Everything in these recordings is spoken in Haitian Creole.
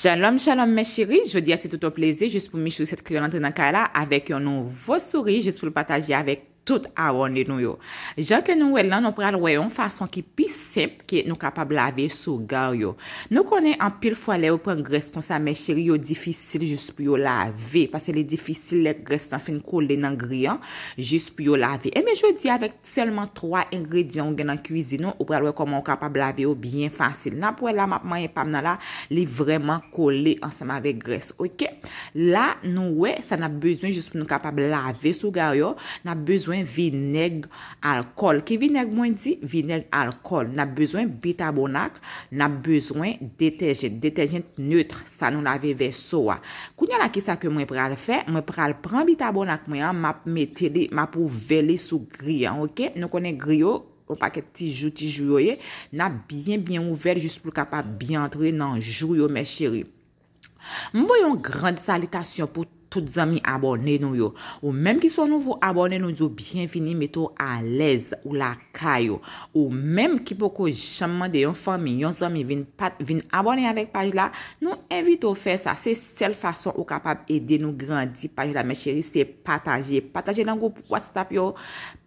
Shalom, shalom mes chéris, je dis à c'est tout un plaisir juste pour me chouer cette créole dans là avec un nouveau sourire juste pour le partager avec tout awon li nou yo. Ja ke nou wè lan, nou pral wè yon fason ki pi semp ki nou kapab lave sou gar yo. Nou konen an pil fwa le ou pran gres kon sa me cheri yo difisil jis pou yo lave. Pase li difisil le gres nan fin kole nan griyan jis pou yo lave. E men jodi avèk selman 3 ingredyon gen nan kuzi nou ou pral wè koman ou kapab lave yo bien fansil. Nan pou wè la mapman yon pam nan la li vreman kole ansam avè gres. La nou wè sa nan bezwen jis pou nou kapab lave sou gar yo, nan bezwen vineg alkol. Ki vineg mwen di? Vineg alkol. Na bezwen bitabonak, na bezwen deteje. Deteje neutre. Sa nou lave ve sowa. Kou nye la ki sa ke mwen pral fe, mwen pral pran bitabonak mwen, ma pou vele sou gri. Ok? Nou konen gri yo, ou paket ti jou ti jou yo ye, na bien bien ouvel just pou kapap bi antre nan jou yo me cheri. Mwen voyon grand salitasyon pou tout zami abone nou yo. Ou menm ki sou nouvo abone nou yo, byen fini metou alez ou la ka yo. Ou menm ki pou ko jaman de yon fami, yon zami vin abone avèk paj la, nou evite ou fè sa. Se sel fason ou kapab ede nou grandi paj la, men chéri, se pataje. Pataje nan goup WhatsApp yo,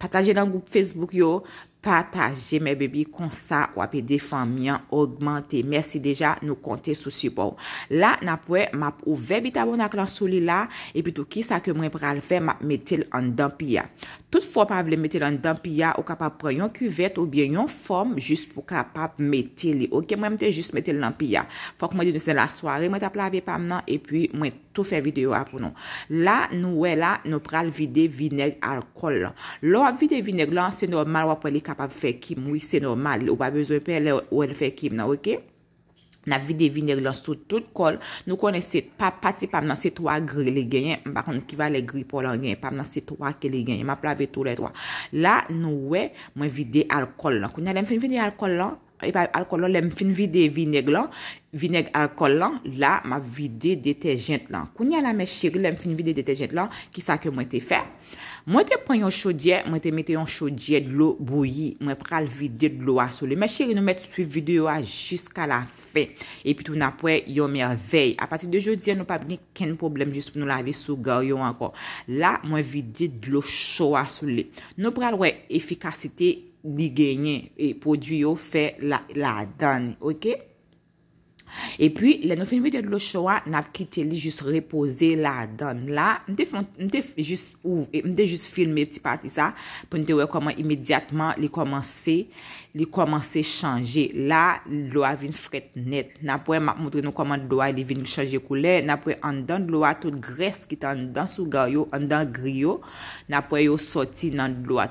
pataje nan goup Facebook yo, Pataje me bebi konsa wap e defanmian augmante. Mersi deja nou konti sou sipou. La napwe map ouve bitabou nak lan sou li la. E pi tou ki sa ke mwen pral ve map metel an dampiya. Tout fwa pa vle metel an dampiya ou kapap pre yon kuvet ou bien yon form jist pou kapap meteli. Ok mwen mte jist metel an dampiya. Fwa k mwen di nou se la sware mwen tap la ve pam nan. E pi mwen tap la ve pam nan. Tou fè videyo apoun nou. La nou wè la nou pral vide vineg al kol lan. Lò vide vineg lan se normal wap wè li kapav fè kim. Oui se normal. Ou pa bezon pe wè li fè kim nan. Ok? Na vide vineg lan sou tout kol. Nou konese pa pati pam nan se to a gri le genyen. Mbakon ki va le gri polan genyen. Pam nan se to a ke le genyen. Ma plave tou lè to. La nou wè mwen vide al kol lan. Kou nye lem fè vide al kol lan? E pa alkol lò, lèm fin vide vineg lò, vineg alkol lò, la, ma vide detejent lò. Kouni an la mè chiri, lèm fin vide detejent lò, ki sa ke mwen te fè? Mwen te pren yon chodye, mwen te mette yon chodye d'lò bouyi, mwen pral vide d'lò asole. Mè chiri, nou mette sou vide yon jiska la fin, e pi tou na pouè yon merveil. A pati de jodi, nou pa bini ken problem jist pou nou lavi sou garyon anko. La, mwen vide d'lò chowa asole. Nou pral wè, efikasite yon. Di genye, e pou di yo fe la dani, okey? E pwi, le nou fin videyo dlo chowa, nap kite li jous repose la dan la, mte jous filme pti pati sa, pwente we koman imediatman li komanse, li komanse chanje. La, lwa vin fret net, napwe mwotre nou koman lwa li vin chanje koule, napwe an dan lwa tout gres ki tan dan sou garyo, an dan griyo, napwe yo soti nan lwa.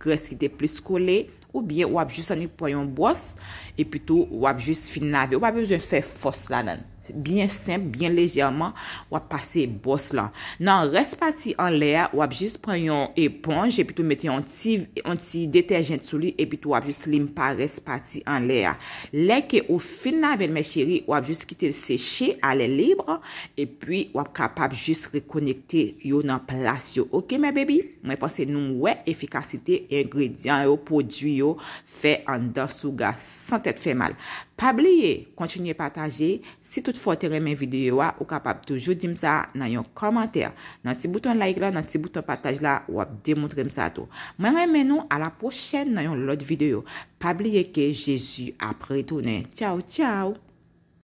kreskite plis kole, ou bie wapjus anik pwoyon bwos, e pwito wapjus finnave, ou wapjus yon fè fòs lanan. bien simple, bien lejèman, wap pase bòs lan. Nan, res pati an lè ya, wap jis pren yon eponj, epitou meti yon ti deterjent sou li, epitou wap jis limpa res pati an lè ya. Lè ke ou finna ven mè chéri, wap jis kite seche, alè libre, epi wap kapap jis rekonjekte yo nan plasyo. Ok, mè bebi? Mè pase nou mwè efikasite, ingredyant, yo pòdjou yo, fè an dansou ga, san tèt fè mal. Pabliye, kontinye pataje, sit Tout fote reme videyo wa ou kapap toujou di msa nan yon komantèr. Nan ti bouton like la, nan ti bouton pataj la, wap demoutre msa to. Mwen reme nou a la pochèn nan yon lot videyo. Pabli yeke, jesu apre tonè. Tchau, tchau!